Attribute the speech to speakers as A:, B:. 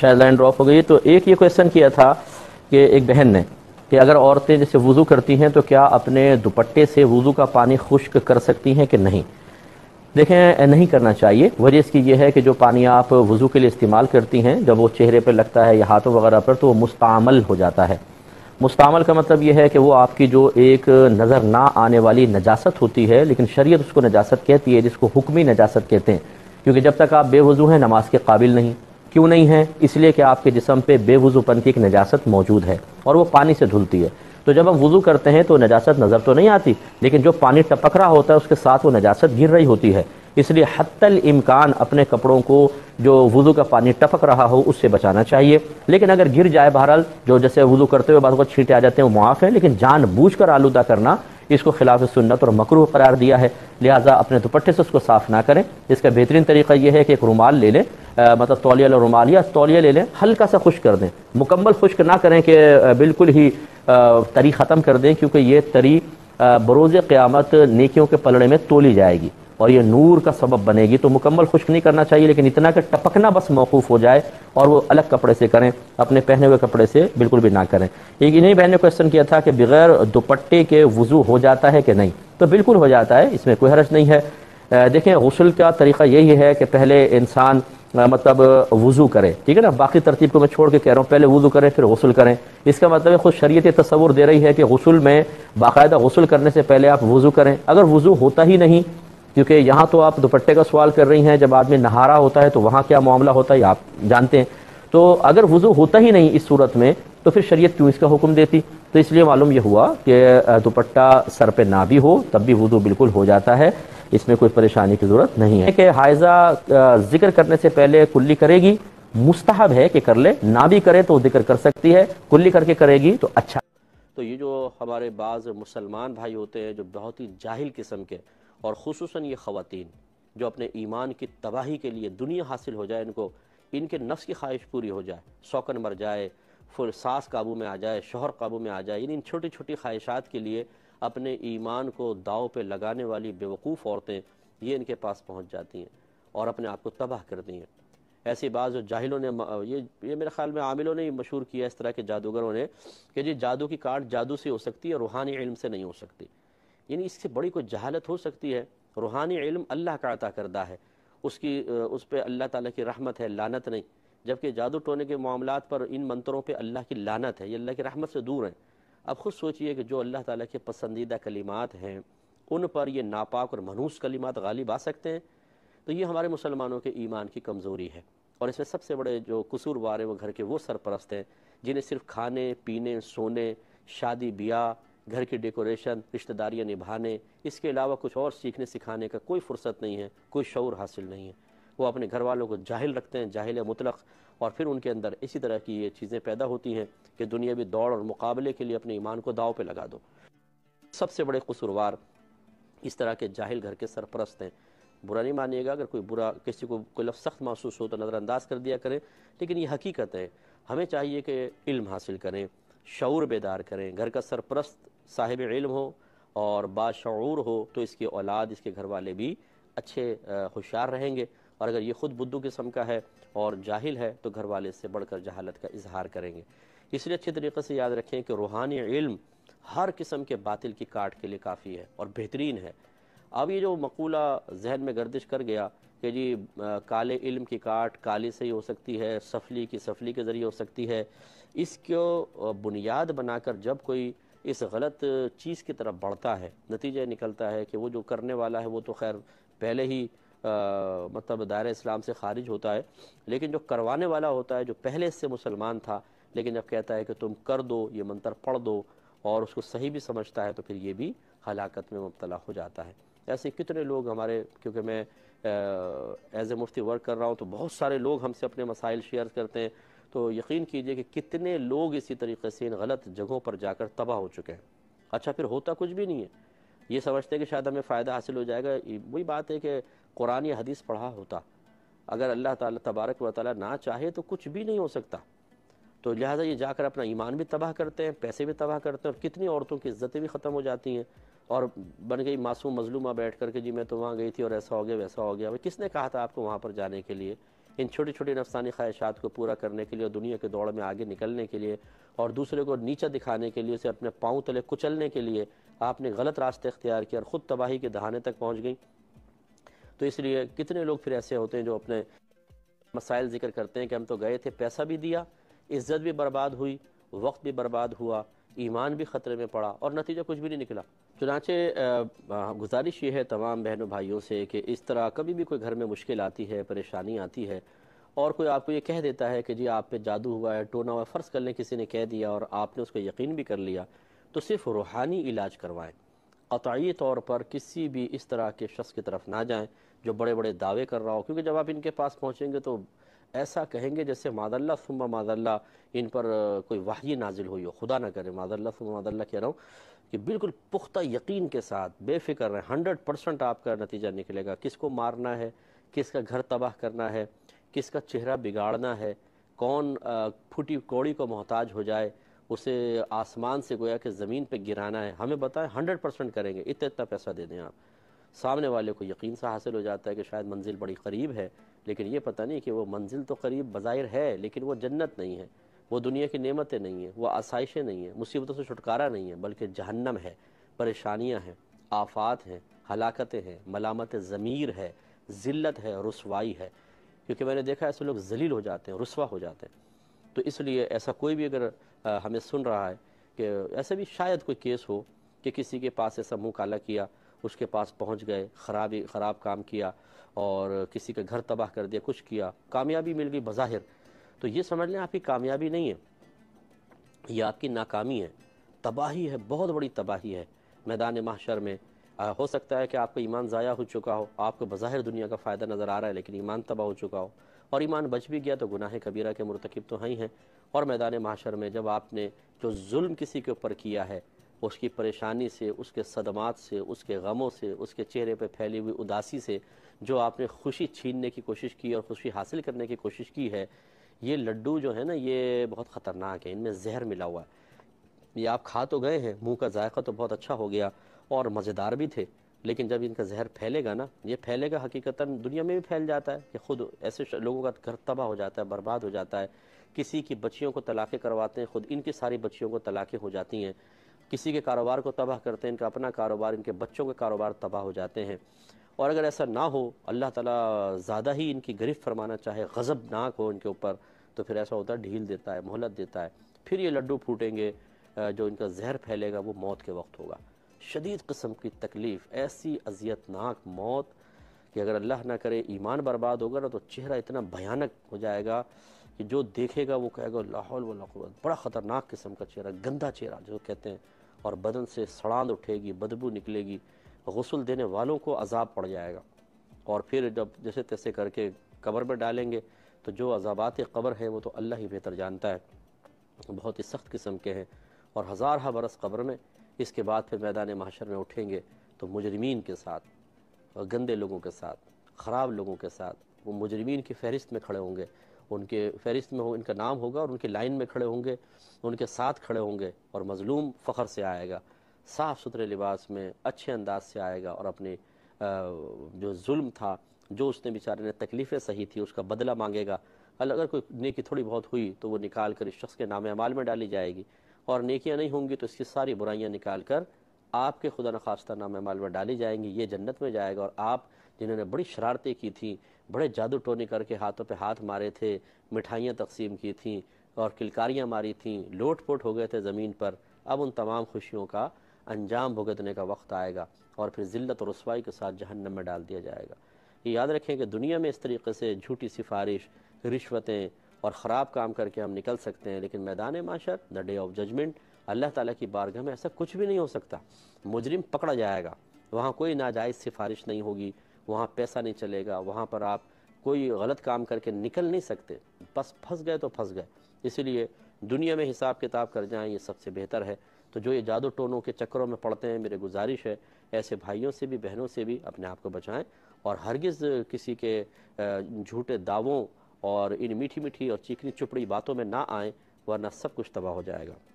A: शायद line drop हो गई तो एक ये क्वेश्चन किया था कि एक बहन ने कि अगर औरतें जैसे वज़ू करती हैं तो क्या अपने दुपट्टे से वज़ू का पानी खुश्क कर सकती हैं कि नहीं देखें नहीं करना चाहिए वजह इसकी यह है कि जो पानी आप वज़ू के लिए इस्तेमाल करती हैं जब वो चेहरे पर लगता है या हाथों वगैरह पर तो वो मुस्तमल हो जाता है मुस्तमल का मतलब यह है कि वो आपकी जो एक नज़र ना आने वाली नजास्त होती है लेकिन शरीय उसको नजास्त कहती है जिसको हुक्मी नजास्त कहते हैं क्योंकि जब तक आप बेवजू हैं नमाज के काबिल नहीं क्यों नहीं है इसलिए कि आपके जिसम पे बेवजूपन की एक नजासत मौजूद है और वो पानी से धुलती है तो जब हम वज़ू करते हैं तो नजासत नज़र तो नहीं आती लेकिन जो पानी टपक रहा होता है उसके साथ वो नजासत गिर रही होती है इसलिए हत्तल इम्कान अपने कपड़ों को जो वज़ू का पानी टपक रहा हो उससे बचाना चाहिए लेकिन अगर गिर जाए बहरहाल जो जैसे वज़ू करते हुए बाद को छीटे आ जाते हैं वो मुआफ़ है लेकिन जान बूझ कर आलूदा करना इसको खिलाफ सुन्नत और मकरूह करार दिया है लिहाजा अपने दुपट्टे से उसको साफ़ ना करें इसका बेहतरीन तरीका यह है कि एक रुमाल ले लें मतलब तौलिया ले रुमालिया तौलिया ले लें हल्का सा खुश कर दें मुकम्मल खुश्क ना करें कि बिल्कुल ही तरी ख़त्म कर दें क्योंकि ये तरी बरोज़ क़्यामत नेकियों के पलड़े में तोली जाएगी और ये नूर का सबब बनेगी तो मुकम्मल खुश्क नहीं करना चाहिए लेकिन इतना कि टपकना बस मौकूफ़ हो जाए और वो अलग कपड़े से करें अपने पहने हुए कपड़े से बिल्कुल भी ना करें एक इन्हीं बहन ने क्वेश्चन किया था कि बगैर दुपट्टे के वज़ू हो जाता है कि नहीं तो बिल्कुल हो जाता है इसमें कोई हरज नहीं है देखें गसल का तरीका यही है कि पहले इंसान मतलब वज़ू करें ठीक है ना बाकी तरतीब को मैं छोड़ के कह रहा हूँ पहले वज़ू करें फिर गसल करें इसका मतलब खुद शरीय तस्वूर दे रही है कि गसल में बाकायदा गसल करने से पहले आप वज़ू करें अगर वज़ू होता ही नहीं क्योंकि यहाँ तो आप दुपट्टे का सवाल कर रही हैं जब आदमी नहारा होता है तो वहाँ क्या मामला होता है आप जानते हैं तो अगर वज़ू होता ही नहीं इस सूरत में तो फिर शरीयत क्यों इसका हुक्म देती तो इसलिए मालूम यह हुआ कि दुपट्टा सर पे ना भी हो तब भी वज़ू बिल्कुल हो जाता है इसमें कोई परेशानी की ज़रूरत नहीं है कि हाइजा जिक्र करने से पहले कुल्ली करेगी मुस्तहब है कि कर ले ना भी करे तो जिक्र कर सकती है कुल्ली करके करेगी तो अच्छा तो ये जो हमारे बाज़ मुसलमान भाई होते हैं जो बहुत ही जाहिल किस्म के और खसूस ये ख़वान जो अपने ईमान की तबाही के लिए दुनिया हासिल हो जाए इनको इनके नफ्स की ख्वाहिश पूरी हो जाए शौकन मर जाए फिर सास काबू में आ जाए शोहर काबू में आ जाए इन छोटी छोटी ख्वाहिशात के लिए अपने ईमान को दाव पे लगाने वाली बेवकूफ़ औरतें ये इनके पास पहुंच जाती हैं और अपने आप को तबाह करती हैं ऐसी बात जो जाहिलों ने ये ये मेरे ख्याल में आमिलों ने ही मशहूर किया इस तरह के जादूगरों ने कि जी जादू की काट जादू से हो सकती है रूहानी इल्म से नहीं हो सकती यानी इससे बड़ी कोई जहालत हो सकती है रूहानी इल्म अल्लाह का अता करदा है उसकी उस पर अल्लाह ताला की रहमत है लानत नहीं जबकि जादू टोने के मामला पर इन मंत्रों पर अल्लाह की लानत है ये अल्लाह की रहमत से दूर हैं अब ख़ुद सोचिए कि जो अल्लाह ताला के पसंदीदा कलिमात हैं उन पर ये नापाक और मनूस कलिमात गालिब आ सकते हैं तो ये हमारे मुसलमानों के ईमान की कमज़ोरी है और इसमें सबसे बड़े जो कसूरवार हैं वो घर के वो सरपरस्त हैं जिन्हें सिर्फ खाने पीने सोने शादी ब्याह घर की डेकोरेशन रिश्तेदारियाँ निभाने इसके अलावा कुछ और सीखने सिखाने का कोई फुर्सत नहीं है कोई शौर हासिल नहीं है वो अपने घर वालों को जाहिल रखते हैं जाहिल मुतलक और फिर उनके अंदर इसी तरह की ये चीज़ें पैदा होती हैं कि दुनियावी दौड़ और मुकाबले के लिए अपने ईमान को दाव पर लगा दो सबसे बड़े कसूरवार इस तरह के जाहिल घर के सरपरस्त हैं बुरा नहीं मानिएगा अगर कोई बुरा किसी को कोई लफ सख्त महसूस हो तो नज़रअंदाज कर दिया करें लेकिन ये हकीकत है हमें चाहिए कि इल्म हासिल करें शूर बेदार करें घर का सरपरस्त साहिब इल्म हो और बाशूर हो तो इसके औलाद इसके घर वाले भी अच्छे होशियार रहेंगे और अगर ये ख़ुद बुद्धू किस्म का है और जाहिल है तो घर वाले इससे बढ़कर जहालत का इजहार करेंगे इसलिए अच्छे तरीके से याद रखें कि रूहानी इल्म हर किस्म के बातिल की काट के लिए काफ़ी है और बेहतरीन है अब ये जो मकूला जहन में गर्दिश कर गया कि जी काले इल्म की काट काले से ही हो सकती है सफली की सफली के ज़रिए हो सकती है इसको बुनियाद बनाकर जब कोई इस गलत चीज़ की तरफ बढ़ता है नतीजा निकलता है कि वो जो करने वाला है वो तो खैर पहले ही मतलब दायर इस्लाम से खारिज होता है लेकिन जो करवाने वाला होता है जो पहले से मुसलमान था लेकिन जब कहता है कि तुम कर दो ये मंत्र पढ़ दो और उसको सही भी समझता है तो फिर ये भी हलाकत में मुबतला हो जाता है ऐसे कितने लोग हमारे क्योंकि मैं एज ए मुफ्ती वर्क कर रहा हूँ तो बहुत सारे लोग हमसे अपने मसाइल शेयर करते हैं तो यकीन कीजिए कि कितने लोग इसी तरीके से इन गलत जगहों पर जाकर तबाह हो चुके हैं अच्छा फिर होता कुछ भी नहीं है ये समझते हैं कि शायद हमें फ़ायदा हासिल हो जाएगा वही बात है कि कुरान या हदीस पढ़ा होता अगर अल्लाह ताला तबारक व ताली ना चाहे तो कुछ भी नहीं हो सकता तो लिहाजा ये जाकर अपना ईमान भी तबाह करते हैं पैसे भी तबाह करते हैं और कितनी औरतों की इज्जतें भी ख़त्म हो जाती हैं और बन गई मासूम मजलूमा बैठ करके जी मैं तो वहाँ गई थी और ऐसा हो गया वैसा हो गया किसने कहा था आपको वहाँ पर जाने के लिए इन छोटी छोटी नफसानी ख्वाहिशात को पूरा करने के लिए और दुनिया के दौड़ में आगे निकलने के लिए और दूसरे को नीचा दिखाने के लिए उसे अपने पाँव तले कुचलने के लिए आपने गलत रास्ते इख्तियार किया और ख़ुद तबाही के दहाने तक पहुँच गई तो इसलिए कितने लोग फिर ऐसे होते हैं जो अपने मसाइल जिक्र करते हैं कि हम तो गए थे पैसा भी दिया इज्जत भी बर्बाद हुई वक्त भी बर्बाद हुआ ईमान भी ख़तरे में पड़ा और नतीजा कुछ भी नहीं निकला चुनाचे गुजारिश ये है तमाम बहनों भाइयों से कि इस तरह कभी भी कोई घर में मुश्किल आती है परेशानी आती है और कोई आपको ये कह देता है कि जी आप पे जादू हुआ है टोना हुआ फ़र्ज़ कर लें किसी ने कह दिया और आपने उसको यकीन भी कर लिया तो सिर्फ रूहानी इलाज करवाएँ कतई तौर पर किसी भी इस तरह के शख्स की तरफ ना जाएं जो बड़े बड़े दावे कर रहा हो क्योंकि जब आप इनके पास पहुँचेंगे तो ऐसा कहेंगे जैसे मादल्ला सुम्मा मादल्ला इन पर कोई वाही नाजिल हुई हो खुदा ना करे मादल्ला सुम्मा मादल्ला कह रहा हूँ कि बिल्कुल पुख्ता यकीन के साथ बेफिक्र रहें हंड्रेड परसेंट आपका नतीजा निकलेगा किसको मारना है किसका घर तबाह करना है किसका चेहरा बिगाड़ना है कौन फूटी कौड़ी को मोहताज हो जाए उसे आसमान से गोया कि ज़मीन पे गिराना है हमें बताएं हंड्रेड परसेंट करेंगे इतना इतना पैसा दे दें आप सामने वाले को यकीन सा हासिल हो जाता है कि शायद मंजिल बड़ी करीब है लेकिन ये पता नहीं कि वो मंजिल तो करीब बज़ाहिर है लेकिन वो जन्नत नहीं है वो दुनिया की नेमतें नहीं हैं वो आसाइशें नहीं हैं मुसीबतों से छुटकारा नहीं है बल्कि जहन्नम है परेशानियाँ हैं आफात हैं हलाकतें हैं मलामत ज़मीर है ज़िल्त है रसवाई है क्योंकि मैंने देखा ऐसे लोग जलील हो जाते हैं रसवा हो जाते हैं तो इसलिए ऐसा कोई भी अगर हमें सुन रहा है कि ऐसा भी शायद कोई केस हो कि किसी के पास ऐसा मुँह काला किया उसके पास पहुंच गए खराबी ख़राब काम किया और किसी का घर तबाह कर दिया कुछ किया कामयाबी मिल गई बज़ाहिर तो ये समझ लें आपकी कामयाबी नहीं है यह आपकी नाकामी है तबाही है बहुत बड़ी तबाही है मैदान माशर में आ, हो सकता है कि आपका ईमान ज़ाया हो चुका हो आपको बज़ाहिर दुनिया का फ़ायदा नज़र आ रहा है लेकिन ईमान तबाह हो चुका हो और ईमान बच भी गया तो गुनाह कबीरा के मरतकब तो हैं हैं और मैदान माशर में जब आपने जो जुल्म किसी के ऊपर किया है उसकी परेशानी से उसके सदमात से उसके गमों से उसके चेहरे पर फैली हुई उदासी से जो आपने खुशी छीनने की कोशिश की और खुशी हासिल करने की कोशिश की है ये लड्डू जो है ना ये बहुत ख़तरनाक है इनमें जहर मिला हुआ है ये आप खा तो गए हैं मुंह का जायका तो बहुत अच्छा हो गया और मज़ेदार भी थे लेकिन जब इनका जहर फैलेगा ना ये फैलेगा हकीकता दुनिया में भी फैल जाता है कि खुद ऐसे लोगों का घर तबाह हो जाता है बर्बाद हो जाता है किसी की बच्चियों को तलाक़ें करवाते हैं खुद इनकी सारी बच्चियों को तलाक़ें हो जाती हैं किसी के कारोबार को तबाह करते हैं इनका अपना कारोबार इनके बच्चों के कारोबार तबाह हो जाते हैं और अगर ऐसा ना हो अल्लाह ताला ज़्यादा ही इनकी गिरफ्त फरमाना चाहे गज़बनाक हो इनके ऊपर तो फिर ऐसा होता है ढील देता है मोहलत देता है फिर ये लड्डू फूटेंगे जो इनका जहर फैलेगा वो मौत के वक्त होगा शदीद कस्म की तकलीफ़ ऐसी अजियतनाक मौत कि अगर अल्लाह ना करे ईमान बर्बाद होगा ना तो चेहरा इतना भयानक हो जाएगा कि जो देखेगा वो कहेगा लाहौल वाहौल बड़ा ख़तरनाक किस्म का चेहरा गंदा चेहरा जो कहते हैं और बदन से सड़ांद उठेगी बदबू निकलेगी गसल देने वालों को अजाब पड़ जाएगा और फिर जब जैसे तैसे करके कबर में डालेंगे तो जो अजाबात कबर है वो तो अल्लाह ही बेहतर जानता है बहुत ही सख्त किस्म के हैं और हज़ार बरस कबर में इसके बाद फिर मैदान माशर में उठेंगे तो मुजरमीन के साथ गंदे लोगों के साथ ख़राब लोगों के साथ वो मुजरमीन की फहरिस्त में खड़े होंगे उनके फहरिस्त में हो इनका नाम होगा और उनके लाइन में खड़े होंगे उनके साथ खड़े होंगे और मज़लूम फ़ख्र से आएगा साफ़ सुथरे लिबास में अच्छे अंदाज से आएगा और अपने जो जुल्म था जो उसने बेचारे ने तकलीफ़ें सही थी उसका बदला मांगेगा अगर कोई नेकी थोड़ी बहुत हुई तो वो निकाल कर इस शख्स के नाम अमाल में डाली जाएगी और नकियाँ नहीं होंगी तो इसकी सारी बुराइयाँ निकाल कर आपके खुदा नखास्ता नाम माल में डाली जाएंगी ये जन्नत में जाएगा और आप जिन्होंने बड़ी शरारतें की थी बड़े जादू टोने करके हाथों पर हाथ मारे थे मिठाइयाँ तकसीम की थी और किलकारियाँ मारी थीं लोट पोट हो गए थे ज़मीन पर अब उन तमाम खुशियों का अंजाम भुगतने का वक्त आएगा और फिर ज़िल्त और रसवाई के साथ जहन्नम में डाल दिया जाएगा ये याद रखें कि दुनिया में इस तरीके से झूठी सिफारिश रिश्वतें और ख़राब काम करके हम निकल सकते हैं लेकिन मैदान माशर the day of judgment Allah ताला की बारगाह में ऐसा कुछ भी नहीं हो सकता मुजरिम पकड़ा जाएगा वहाँ कोई नाजायज़ सिफारिश नहीं होगी वहाँ पैसा नहीं चलेगा वहाँ पर आप कोई गलत काम करके निकल नहीं सकते बस फंस गए तो फंस गए इसीलिए दुनिया में हिसाब किताब कर जाएँ ये सबसे बेहतर है तो जो ये जादू टोनों के चक्करों में पड़ते हैं मेरे गुजारिश है ऐसे भाइयों से भी बहनों से भी अपने आप को बचाएं और हरगिज़ किसी के झूठे दावों और इन मीठी मीठी और चिकनी चुपड़ी बातों में ना आएँ वरना सब कुछ तबाह हो जाएगा